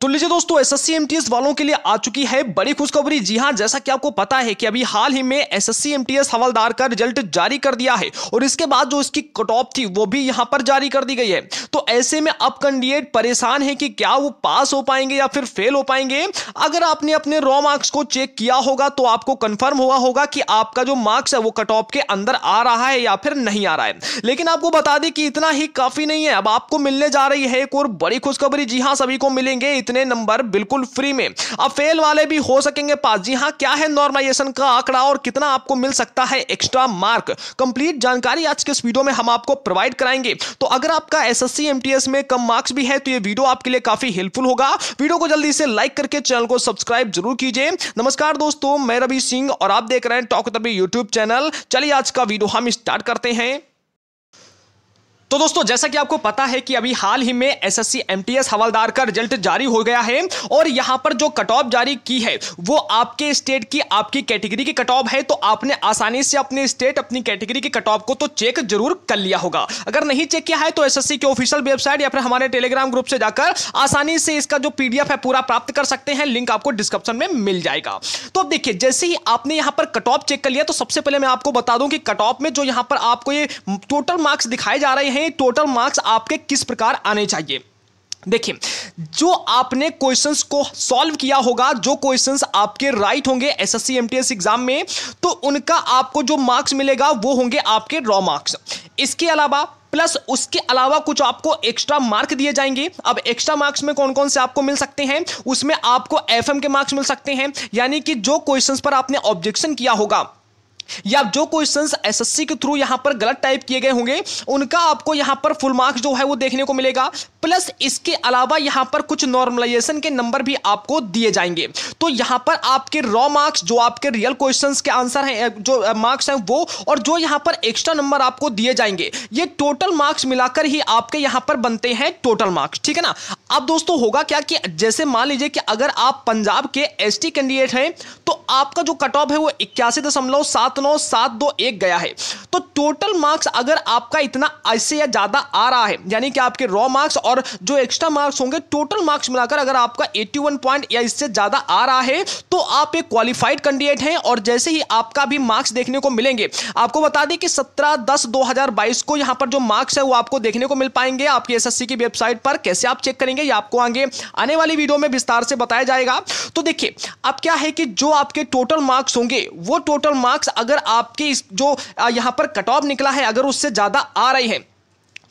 तो लीजिए दोस्तों एसएससी एमटीएस वालों के लिए आ चुकी है बड़ी खुशखबरी जी हां जैसा कि आपको पता है कि अभी हाल ही में एसएससी एमटीएस हवलदार का रिजल्ट जारी कर दिया है और इसके बाद जो इसकी कट ऑफ थी वो भी यहां पर जारी कर दी गई है तो ऐसे में अब कैंडिडेट परेशान है कि क्या वो पास हो पाएंगे या फिर फेल हो पाएंगे अगर आपने अपने रॉ मार्क्स को चेक किया होगा तो आपको कन्फर्म हुआ होगा कि आपका जो मार्क्स है वो कट ऑफ के अंदर आ रहा है या फिर नहीं आ रहा है लेकिन आपको बता दें कि इतना ही काफी नहीं है अब आपको मिलने जा रही है एक और बड़ी खुशखबरी जी हाँ सभी को मिलेंगे इतने नंबर बिल्कुल फ्री में अब फेल वाले भी हो सकेंगे पास जी हाँ क्या है नॉर्मलाइजेशन का आंकड़ा और कितना आपको मिल सकता है एक्स्ट्रा मार्क कंप्लीट जानकारी आज के इस वीडियो में हम आपको प्रोवाइड कराएंगे तो अगर आपका एस एस में कम मार्क्स भी है तो ये वीडियो आपके लिए काफी हेल्पफुल होगा वीडियो को जल्दी से लाइक करके चैनल को सब्सक्राइब जरूर कीजिए नमस्कार दोस्तों मैं रवि सिंह और आप देख रहे हैं टॉक तबी यूट्यूब चैनल चलिए आज का वीडियो हम स्टार्ट करते हैं तो दोस्तों जैसा कि आपको पता है कि अभी हाल ही में एसएससी एमटीएस हवलदार का रिजल्ट जारी हो गया है और यहां पर जो कट ऑफ जारी की है वो आपके स्टेट की आपकी कैटेगरी की कट ऑफ है तो आपने आसानी से अपने स्टेट अपनी कैटेगरी की कट ऑफ को तो चेक जरूर कर लिया होगा अगर नहीं चेक किया है तो एस की ऑफिशियल वेबसाइट या फिर हमारे टेलीग्राम ग्रुप से जाकर आसानी से इसका जो पीडीएफ है पूरा प्राप्त कर सकते हैं लिंक आपको डिस्क्रिप्शन में मिल जाएगा तो अब देखिए जैसे ही आपने यहां पर कट ऑफ चेक कर लिया तो सबसे पहले मैं आपको बता दूं कि कट ऑफ में जो यहां पर आपको ये टोटल मार्क्स दिखाए जा रहे हैं हैं टोटल मार्क्स आपके किस प्रकार आने चाहिए देखिए जो आपने क्वेश्चंस को सॉल्व किया होगा जो क्वेश्चंस आपके राइट होंगे एसएससी एमटीएस एग्जाम में तो उनका आपको जो मार्क्स मिलेगा वो होंगे आपके रॉ मार्क्स इसके अलावा प्लस उसके अलावा कुछ आपको एक्स्ट्रा मार्क दिए जाएंगे अब एक्स्ट्रा मार्क्स में कौन कौन से आपको मिल सकते हैं उसमें आपको एफएम के मार्क्स मिल सकते हैं यानी कि जो क्वेश्चंस पर आपने ऑब्जेक्शन किया होगा या जो क्वेश्चंस एसएससी के थ्रू यहां पर गलत टाइप किए गए होंगे उनका आपको यहां पर फुल मार्क्स जो है वो देखने को मिलेगा प्लस इसके अलावा यहां पर कुछ नॉर्मलाइजेशन के नंबर भी आपको दिए जाएंगे तो यहां पर आपके रॉ मार्क्स जो आपके रियल क्वेश्चन के आंसर हैं जो मार्क्स हैं वो और जो यहां पर एक्स्ट्रा नंबर आपको दिए जाएंगे ये टोटल मार्क्स मिलाकर ही आपके यहां पर बनते हैं टोटल मार्क्स ठीक है ना अब दोस्तों होगा क्या कि जैसे मान लीजिए कि अगर आप पंजाब के एसटी कैंडिडेट हैं तो आपका जो कट ऑफ है वो इक्यासी दशमलव सात नौ सात दो एक गया है तो टोटल मार्क्स अगर आपका इतना ऐसे या ज़्यादा आ रहा है यानी कि आपके रॉ मार्क्स और जो एक्स्ट्रा मार्क्स होंगे टोटल मार्क्स मिलाकर अगर आपका एट्टी वन पॉइंट या इससे ज़्यादा आ रहा है तो आप एक क्वालिफाइड कैंडिडेट हैं और जैसे ही आपका भी मार्क्स देखने को मिलेंगे आपको बता दें कि सत्रह दस दो हजार बाईस को यहां पर जो मार्क्स है वो आपको देखने को मिल पाएंगे आपकी एस एस सी की वेबसाइट पर कैसे आप चेक करेंगे करेंगे ये आपको आगे आने वाली वीडियो में विस्तार से बताया जाएगा तो देखिए अब क्या है कि जो आपके टोटल मार्क्स होंगे वो टोटल मार्क्स अगर आपके जो यहां पर कट ऑफ निकला है अगर उससे ज़्यादा आ रही है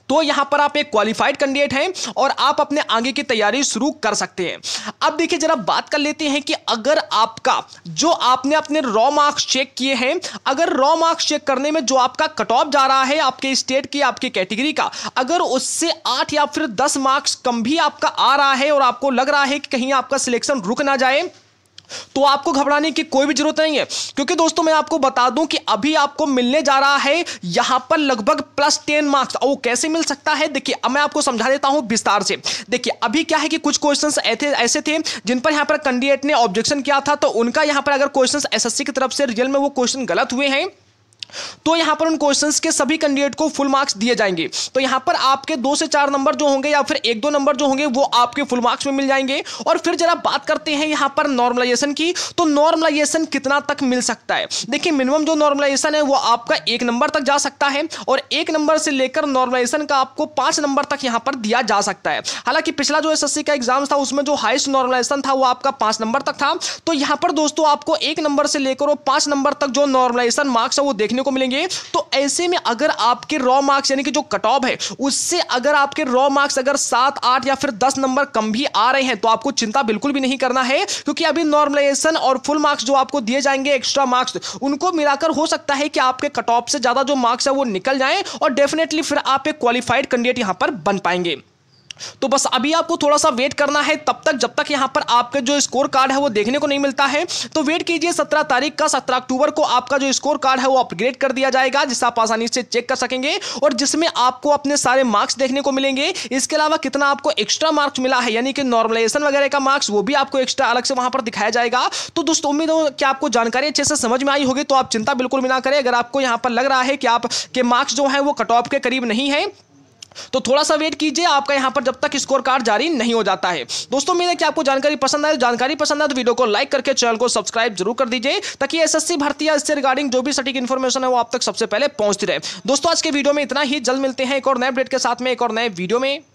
तो यहां पर आप एक क्वालिफाइड कैंडिडेट हैं और आप अपने आगे की तैयारी शुरू कर सकते हैं अब देखिए जरा बात कर लेते हैं कि अगर आपका जो आपने अपने रॉ मार्क्स चेक किए हैं अगर रॉ मार्क्स चेक करने में जो आपका कट ऑफ जा रहा है आपके स्टेट की आपकी कैटेगरी का अगर उससे आठ या फिर दस मार्क्स कम भी आपका आ रहा है और आपको लग रहा है कि कहीं आपका सिलेक्शन रुक ना जाए तो आपको घबराने की कोई भी जरूरत नहीं है क्योंकि दोस्तों मैं आपको बता दूं कि अभी आपको मिलने जा रहा है यहां पर लगभग प्लस टेन मार्क्स और वो कैसे मिल सकता है देखिए अब मैं आपको समझा देता हूं विस्तार से देखिए अभी क्या है कि कुछ क्वेश्चन ऐसे थे जिन पर यहां पर कैंडिडेट ने ऑब्जेक्शन किया था तो उनका यहां पर अगर क्वेश्चन एस की तरफ से रिजल्ट में वो क्वेश्चन गलत हुए हैं तो यहां पर उन क्वेश्चंस के सभी कैंडिडेट को फुल मार्क्स दिए जाएंगे तो यहां पर आपके दो से चार नंबर जो होंगे या फिर एक दो नंबर जो होंगे वो आपके फुल मार्क्स में मिल जाएंगे और फिर जरा बात करते हैं यहां पर नॉर्मलाइजेशन की तो नॉर्मलाइजेशन कितना तक मिल सकता है देखिए मिनिमम जो नॉर्मलाइजेशन है वो आपका एक नंबर तक जा सकता है और एक नंबर से लेकर नॉर्मलाइजेशन का आपको पांच नंबर तक यहां पर दिया जा सकता है हालांकि पिछला जो एस का एग्जाम था उसमें जो हाइस्ट नॉर्मलाइजेशन था वो आपका पांच नंबर तक था तो यहां पर दोस्तों आपको एक नंबर से लेकर पांच नंबर तक जो नॉर्मलाइजेशन मार्क्स है वो देखने देखने को मिलेंगे तो ऐसे में अगर आपके रॉ मार्क्स यानी कि जो कट ऑफ है उससे अगर आपके रॉ मार्क्स अगर सात आठ या फिर दस नंबर कम भी आ रहे हैं तो आपको चिंता बिल्कुल भी नहीं करना है क्योंकि अभी नॉर्मलाइजेशन और फुल मार्क्स जो आपको दिए जाएंगे एक्स्ट्रा मार्क्स उनको मिलाकर हो सकता है कि आपके कट ऑफ से ज्यादा जो मार्क्स है वो निकल जाए और डेफिनेटली फिर आप एक क्वालिफाइड कैंडिडेट यहां पर बन पाएंगे तो बस अभी आपको थोड़ा सा वेट करना है तब तक जब तक यहाँ पर आपका जो स्कोर कार्ड है वो देखने को नहीं मिलता है तो वेट कीजिए सत्रह तारीख का सत्रह अक्टूबर को आपका जो स्कोर कार्ड है वो अपग्रेड कर दिया जाएगा जिससे आप आसानी से चेक कर सकेंगे और जिसमें आपको अपने सारे मार्क्स देखने को मिलेंगे इसके अलावा कितना आपको एक्स्ट्रा मार्क्स मिला है यानी कि नॉर्मलाइजेशन वगैरह का मार्क्स वो भी आपको एक्स्ट्रा अलग से वहां पर दिखाया जाएगा तो दोस्तों उम्मीद हो कि आपको जानकारी अच्छे से समझ में आई होगी तो आप चिंता बिल्कुल भी ना करें अगर आपको यहाँ पर लग रहा है कि आपके मार्क्स जो है वो कट ऑफ के करीब नहीं है तो थोड़ा सा वेट कीजिए आपका यहाँ पर जब तक स्कोर कार्ड जारी नहीं हो जाता है दोस्तों मेरे कि आपको जानकारी पसंद आए जानकारी पसंद आए तो वीडियो को लाइक करके चैनल को सब्सक्राइब जरूर कर दीजिए ताकि एसएससी भर्ती या इससे रिगार्डिंग जो भी सटीक इन्फॉर्मेशन है वो आप तक सबसे पहले पहुंचती रहे दोस्तों आज के वीडियो में इतना ही जल्द मिलते हैं एक और नए अपडेट के साथ में एक और नए वीडियो में